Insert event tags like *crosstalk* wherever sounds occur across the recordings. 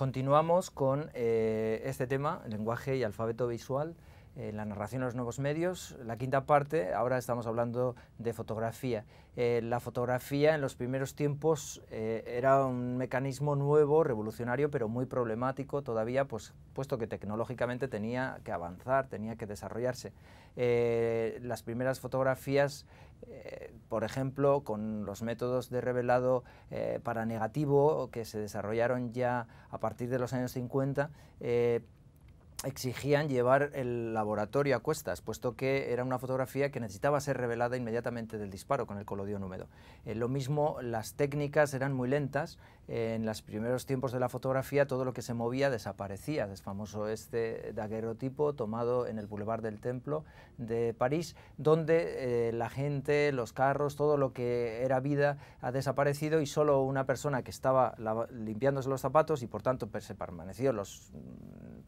Continuamos con eh, este tema, lenguaje y alfabeto visual. Eh, la narración de los nuevos medios. La quinta parte, ahora estamos hablando de fotografía. Eh, la fotografía en los primeros tiempos eh, era un mecanismo nuevo, revolucionario, pero muy problemático todavía, pues, puesto que tecnológicamente tenía que avanzar, tenía que desarrollarse. las primeras fotografías, por ejemplo, con los métodos de revelado para negativo que se desarrollaron ya a partir de los años 50, exigían llevar el laboratorio a cuestas, puesto que era una fotografía que necesitaba ser revelada inmediatamente del disparo con el colodión húmedo. Eh, lo mismo, las técnicas eran muy lentas. Eh, en los primeros tiempos de la fotografía todo lo que se movía desaparecía. Es famoso este daguerrotipo tomado en el Boulevard del Templo de París, donde eh, la gente, los carros, todo lo que era vida ha desaparecido y solo una persona que estaba limpiándose los zapatos y por tanto se permaneció los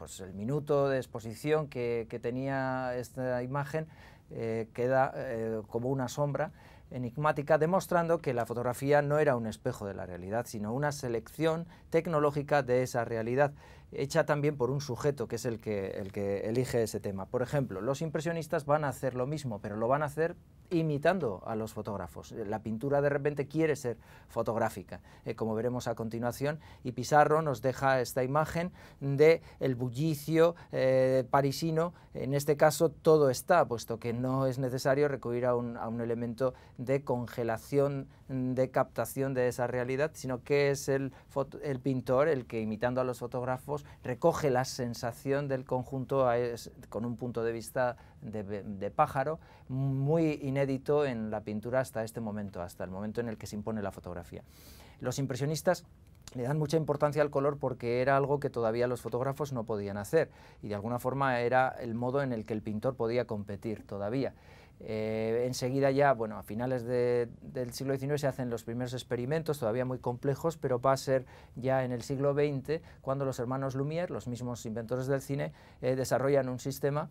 pues, el minuto de exposición que, tenía esta imagen eh, queda eh, como una sombra enigmática, demostrando que la fotografía no era un espejo de la realidad, sino una selección tecnológica de esa realidad hecha también por un sujeto que es el que, el que elige ese tema. Por ejemplo, los impresionistas van a hacer lo mismo, pero lo van a hacer imitando a los fotógrafos. Eh, la pintura de repente quiere ser fotográfica, eh, como veremos a continuación, y Pizarro nos deja esta imagen de el bullicio eh, parisino. En este caso todo está, puesto que no es necesario recurrir a un, a un elemento de congelación, de captación de esa realidad, sino que es el, el pintor el que imitando a los fotógrafos recoge la sensación del conjunto con un punto de vista de, pájaro muy inédito en la pintura hasta este momento, hasta el momento en el que se impone la fotografía. Los impresionistas le dan mucha importancia al color porque era algo que todavía los fotógrafos no podían hacer y de alguna forma era el modo en el que el pintor podía competir todavía. Eh, enseguida ya, bueno, a finales del siglo XIX se hacen los primeros experimentos, todavía muy complejos, pero va a ser ya en el siglo XX cuando los hermanos Lumière, los mismos inventores del cine, eh, desarrollan un sistema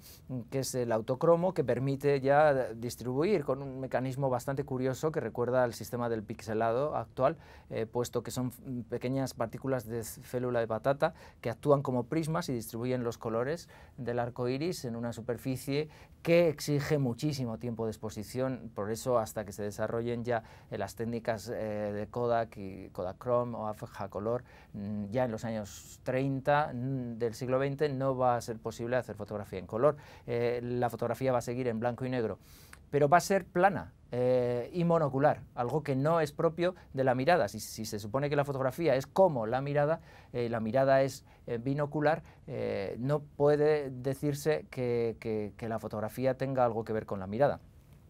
que es el autocromo, que permite ya distribuir con un mecanismo bastante curioso que recuerda al sistema del pixelado actual, eh, puesto que son pequeñas partículas de célula de patata que actúan como prismas y distribuyen los colores del arco iris en una superficie que exige muchísimo tiempo de exposición, por eso hasta que se desarrollen ya eh, las técnicas eh, de Kodak y Chrome o AFJ color, mm, ya en los años 30 mm, del siglo XX no va a ser posible hacer fotografía en color. Eh, la fotografía va a seguir en blanco y negro pero va a ser plana, eh, y monocular, algo que no es propio de la mirada. Si, se supone que la fotografía es como la mirada, eh, la mirada es eh, binocular, no puede decirse que, la fotografía tenga algo que ver con la mirada.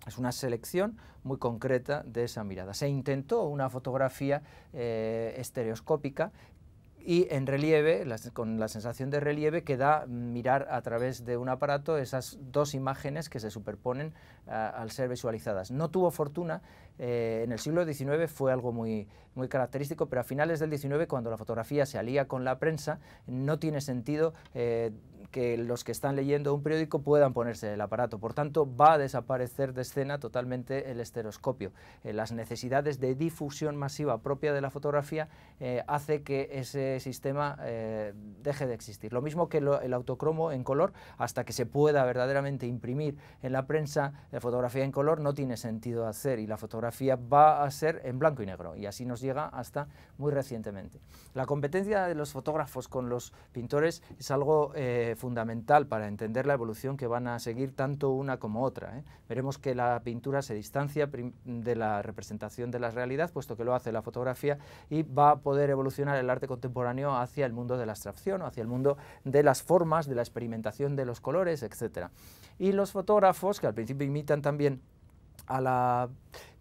Es una selección muy concreta de esa mirada. Se intentó una fotografía estereoscópica y en relieve, con la sensación de relieve que da mirar a través de un aparato esas dos imágenes que se superponen ah, al ser visualizadas. No tuvo fortuna, eh, en el siglo XIX fue algo muy, muy característico, pero a finales del XIX, cuando la fotografía se alía con la prensa, no tiene sentido eh, que los que están leyendo un periódico puedan ponerse el aparato. Por tanto, va a desaparecer de escena totalmente el esteroscopio. Eh, las necesidades de difusión masiva propia de la fotografía eh, hace que ese sistema eh, deje de existir. Lo mismo que el autocromo en color, hasta que se pueda verdaderamente imprimir en la prensa, la fotografía en color no tiene sentido hacer y la fotografía va a ser en blanco y negro. Y así nos llega hasta muy recientemente. La competencia de los fotógrafos con los pintores es algo eh, fundamental para entender la evolución que van a seguir tanto una como otra. ¿eh? Veremos que la pintura se distancia de la representación de la realidad, puesto que lo hace la fotografía, y va a poder evolucionar el arte contemporáneo hacia el mundo de la abstracción, hacia el mundo de las formas, de la experimentación de los colores, etc. Y los fotógrafos, que al principio imitan también a la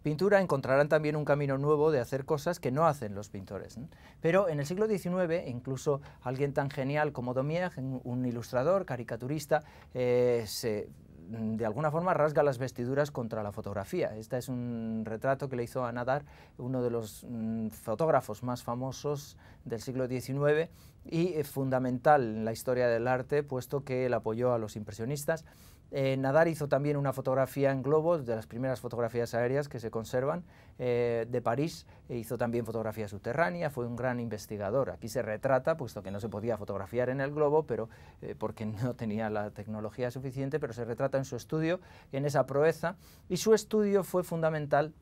pintura encontrarán también un camino nuevo de hacer cosas que no hacen los pintores. Pero en el siglo XIX, incluso alguien tan genial como Domier, un ilustrador, caricaturista, eh, mm, de alguna forma rasga las vestiduras contra la fotografía. Este es un retrato que le hizo a Nadar, uno de los mm, fotógrafos más famosos del siglo XIX y eh, fundamental en la historia del arte, puesto que él apoyó a los impresionistas eh, Nadar hizo también una fotografía en globo, de las primeras fotografías aéreas que se conservan eh, de París. E hizo también fotografía subterránea, fue un gran investigador. Aquí se retrata, puesto que no se podía fotografiar en el globo, pero eh, porque no *laughs* tenía la tecnología suficiente, pero se retrata en su estudio, en esa proeza. Y su estudio fue fundamental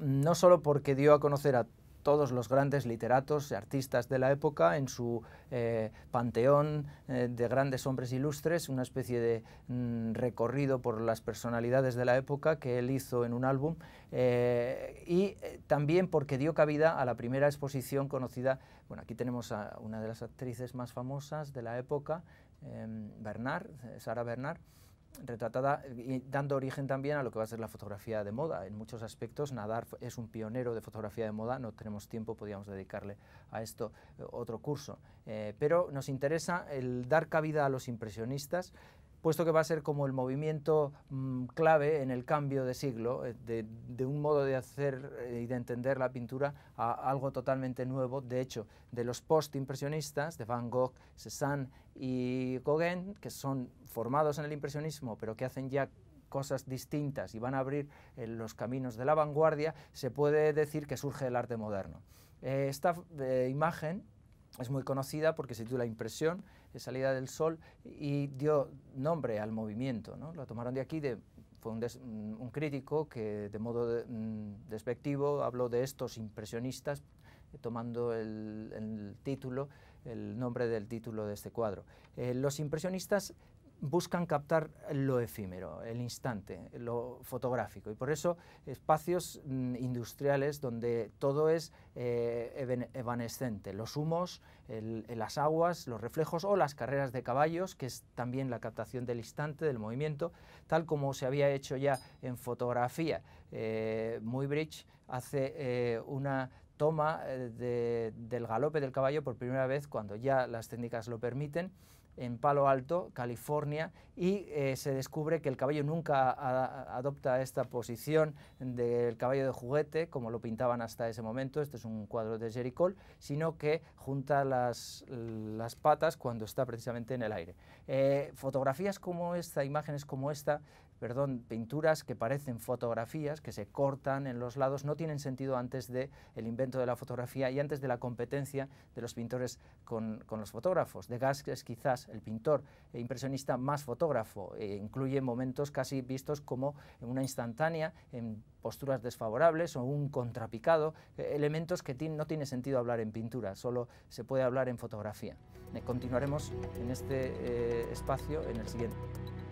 no solo porque dio a conocer a todos los grandes literatos y artistas de la época en su eh, panteón eh, de grandes hombres ilustres, una especie de mm, recorrido por las personalidades de la época que él hizo en un álbum eh, y también porque dio cabida a la primera exposición conocida, bueno, aquí tenemos a una de las actrices más famosas de la época, Bernard, Sara Bernard, retratada y dando origen también a lo que va a ser la fotografía de moda. En muchos aspectos, Nadar es un pionero de fotografía de moda, no tenemos tiempo, podríamos dedicarle a esto eh, otro curso. Eh, pero nos interesa el dar cabida a los impresionistas puesto que va a ser como el movimiento mm, clave en el cambio de siglo, eh, de, un modo de hacer eh, y de entender la pintura a algo totalmente nuevo. De hecho, de los post-impresionistas, de Van Gogh, Cézanne y Gauguin, que son formados en el impresionismo, pero que hacen ya cosas distintas y van a abrir eh, los caminos de la vanguardia, se puede decir que surge el arte moderno. esta imagen es muy conocida porque se titula Impresión, de salida del sol, y dio nombre al movimiento. ¿no? Lo tomaron de aquí, de, fue un, mm, crítico que de modo mm, despectivo habló de estos impresionistas, eh, tomando el, título, el nombre del título de este cuadro. Eh, los impresionistas buscan captar lo efímero, el instante, lo fotográfico. Y por eso espacios mm, industriales donde todo es eh, evanescente, los humos, las aguas, los reflejos o las carreras de caballos, que es también la captación del instante, del movimiento, tal como se había hecho ya en fotografía eh, Muybridge hace eh, una toma eh, del galope del caballo por primera vez cuando ya las técnicas lo permiten en Palo Alto, California, y se descubre que el caballo nunca adopta esta posición del caballo de juguete, como lo pintaban hasta ese momento, este es un cuadro de Jerry sino que junta las, patas cuando está precisamente en el aire. fotografías como esta, imágenes como esta, perdón, pinturas que parecen fotografías, que se cortan en los lados, no tienen sentido antes del el invento de la fotografía y antes de la competencia de los pintores con, los fotógrafos. Degas es quizás el pintor e impresionista más fotógrafo, e incluye momentos casi vistos como en una instantánea, en posturas desfavorables o un contrapicado, e elementos que no tiene sentido hablar en pintura, solo se puede hablar en fotografía. Eh, continuaremos en este eh, espacio en el siguiente.